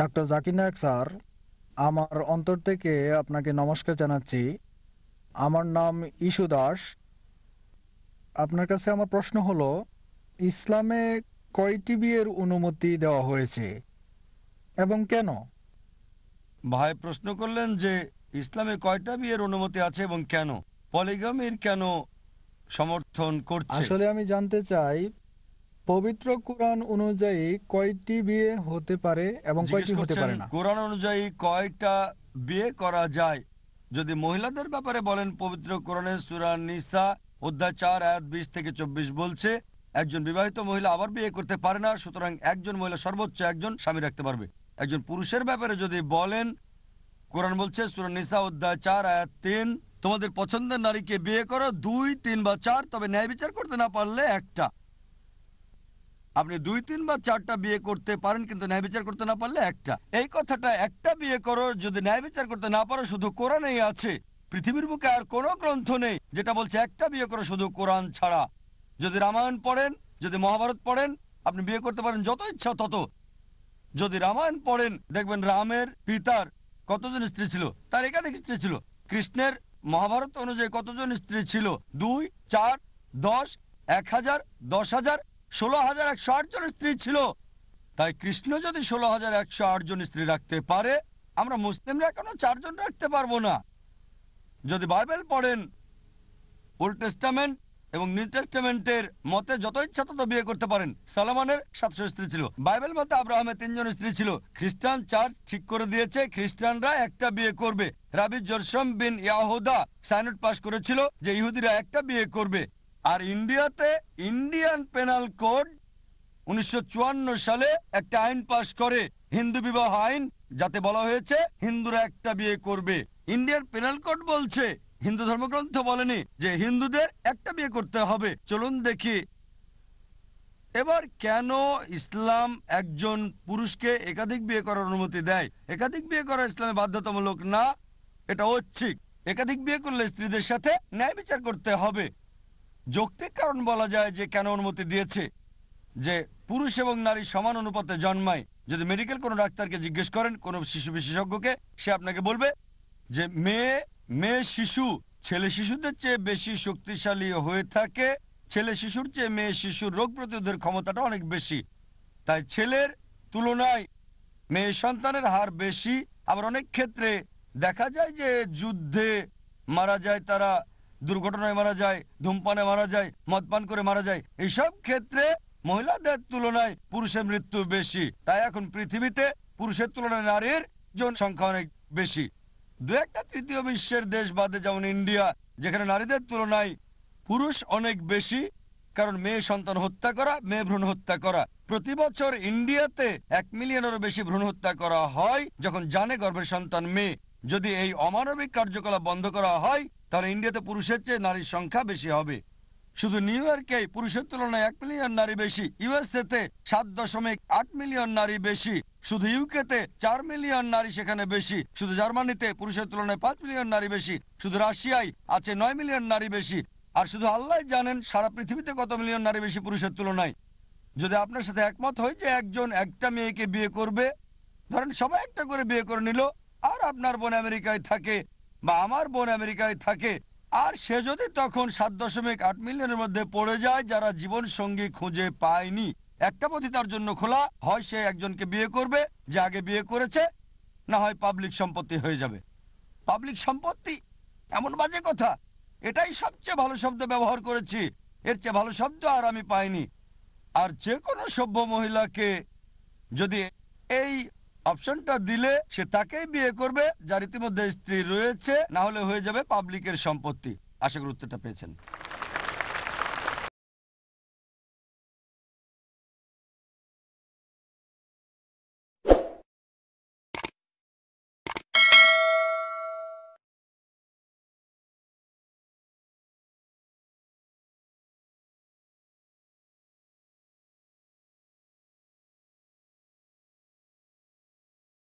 doctor Zakir নায়ক sir আমার অন্তর থেকে আপনাকে নমস্কার জানাচ্ছি আমার নাম ইসু দাস আপনার কাছে আমার প্রশ্ন হলো ইসলামে কয়টি বিয়ের অনুমতি দেওয়া হয়েছে এবং কেন ভাই প্রশ্ন করলেন যে ইসলামে কয়টা বিয়ের অনুমতি আছে এবং কেন পলিগামির কেন সমর্থন করছে আসলে আমি জানতে চাই পবিত্র কোরআন অনুযায়ী কয়টি বিয়ে হতে পারে এবং কয়টি হতে পারে না কোরআন অনুযায়ী কয়টা বিয়ে করা যায় যদি মহিলাদের ব্যাপারে বলেন পবিত্র কোরআনে সুরান নিসা অধ্যায় চার আয়াত বিশ থেকে চব্বিশ বলছে একজন বিবাহিত মহিলা আবার বিয়ে করতে পারে না সুতরাং একজন মহিলা সর্বোচ্চ একজন স্বামী রাখতে পারবে একজন পুরুষের ব্যাপারে যদি বলেন কোরআন বলছে সুরান নিসা অধ্যায় চার আয়াত তিন তোমাদের পছন্দের নারীকে বিয়ে করো দুই তিন বা চার তবে ন্যায় বিচার করতে না পারলে একটা আপনি দুই তিন বা চারটা বিয়ে করতে পারেন কিন্তু ন্যায় বিচার করতে না পারলে একটা এই কথাটা একটা বিয়ে করো যদি ন্যায় বিচার করতে না পারো শুধু কোরআনেই আছে পৃথিবীর বুকে আর কোনো গ্রন্থ নেই যেটা বলছে একটা বিয়ে করো শুধু কোরআন ছাড়া যদি রামায়ণ পড়েন যদি মহাভারত পড়েন আপনি বিয়ে করতে পারেন যত ইচ্ছা তত যদি রামায়ণ পড়েন দেখবেন রামের পিতার কতজন স্ত্রী ছিল তার একাধিক স্ত্রী ছিল কৃষ্ণের মহাভারত অনুযায়ী কতজন স্ত্রী ছিল দুই চার দশ এক হাজার দশ হাজার ষোলো হাজার একশো আটজন স্ত্রী ছিল তাই কৃষ্ণ যদি ষোলো হাজার একশো আটজন স্ত্রী রাখতে পারে আমরা মুসলিমরা কেন চারজন রাখতে পারবো না যদি বাইবেল পড়েন ওল্ড টেস্টামেন্ট এবং নিউ টেস্টামেন্টের মতে যত ইচ্ছা তত বিয়ে করতে পারেন সালমানের সাতশো স্ত্রী ছিল বাইবেল মতে আব্রাহামের তিনজন স্ত্রী ছিল খ্রিস্টান চার্চ ঠিক করে দিয়েছে খ্রিস্টানরা একটা বিয়ে করবে রাবি জরসম বিন ইয়াহুদা সাইনট পাশ করেছিল যে ইহুদিরা একটা বিয়ে করবে আর ইন্ডিয়াতে ইন্ডিয়ান পেনাল কোড উনিশশো সালে একটা আইন পাশ করে হিন্দু বিবাহ আইন যাতে বলা হয়েছে হিন্দুরা একটা বিয়ে করবে ইন্ডিয়ার পেনাল কোড বলছে হিন্দু ধর্মগ্রন্থ বলেনি যে হিন্দুদের একটা বিয়ে করতে হবে চলুন দেখি এবার কেন ইসলাম একজন পুরুষকে একাধিক বিয়ে করার অনুমতি দেয় একাধিক বিয়ে করা ইসলামে বাধ্যতামূলক না এটা ঐচ্ছিক একাধিক বিয়ে করলে স্ত্রীদের সাথে ন্যায় বিচার করতে হবে যৌক্তিক কারণ বলা যায় যে কেন অনুমতি দিয়েছে যে পুরুষ এবং নারী সমান অনুপাতে জন্মায় যদি মেডিকেল কোনো ডাক্তারকে জিজ্ঞেস করেন কোনো শিশু বিশেষজ্ঞকে সে আপনাকে বলবে যে মেয়ে মেয়ে শিশু ছেলে শিশুদের চেয়ে বেশি শক্তিশালী হয়ে থাকে ছেলে শিশুর চেয়ে মেয়ে শিশুর রোগ প্রতিরোধের ক্ষমতাটা অনেক বেশি তাই ছেলের তুলনায় মেয়ে সন্তানের হার বেশি আবার অনেক ক্ষেত্রে দেখা যায় যে যুদ্ধে মারা যায় তারা দুর্ঘটনায় মারা যায় ধূমপানে মারা যায় মদপান করে মারা যায় এইসব ক্ষেত্রে মহিলাদের তুলনায় পুরুষের মৃত্যু বেশি তাই এখন পৃথিবীতে পুরুষের তুলনায় নারীর জনসংখ্যা অনেক বেশি দু একটা তৃতীয় বিশ্বের দেশ বাদে যেমন ইন্ডিয়া যেখানে নারীদের তুলনায় পুরুষ অনেক বেশি কারণ মেয়ে সন্তান হত্যা করা মেয়ে ভ্রূণ হত্যা করা প্রতি বছর ইন্ডিয়াতে এক মিলিয়নেরও বেশি ভ্রূণ হত্যা করা হয় যখন জানে গর্ভের সন্তান মেয়ে যদি এই অমানবিক কার্যকলাপ বন্ধ করা হয় তাহলে ইন্ডিয়াতে পুরুষের চেয়ে নারীর সংখ্যা বেশি হবে শুধু নিউ ইয়র্কে পুরুষের তুলনায় এক মিলিয়ন নারী বেশি ইউএসএতে সাত দশমিক আট মিলিয়ন নারী বেশি শুধু ইউকেতে চার মিলিয়ন নারী সেখানে বেশি শুধু জার্মানিতে পুরুষের তুলনায় পাঁচ মিলিয়ন নারী বেশি শুধু রাশিয়ায় আছে নয় মিলিয়ন নারী বেশি আর শুধু আল্লাহ জানেন সারা পৃথিবীতে কত মিলিয়ন নারী বেশি পুরুষের তুলনায় যদি আপনার সাথে একমত হয় যে একজন একটা মেয়েকে বিয়ে করবে ধরেন সবাই একটা করে বিয়ে করে নিল আর আপনার বোন আমেরিকায় থাকে বা আমার বোন আমেরিকায় থাকে আর সে যদি তখন সাত দশমিক আট মিলিয়নের মধ্যে পড়ে যায় যারা জীবন সঙ্গী খুঁজে পায়নি একটা পথই তার জন্য খোলা হয় সে একজনকে বিয়ে করবে যে আগে বিয়ে করেছে না হয় পাবলিক সম্পত্তি হয়ে যাবে পাবলিক সম্পত্তি এমন বাজে কথা এটাই সবচেয়ে ভালো শব্দ ব্যবহার করেছি এর চেয়ে ভালো শব্দ আর আমি পাইনি আর যে কোনো সভ্য মহিলাকে যদি এই অপশনটা দিলে সে তাকেই বিয়ে করবে যার ইতিমধ্যে স্ত্রী রয়েছে না হলে হয়ে যাবে পাবলিকের সম্পত্তি আশা করি উত্তরটা পেয়েছেন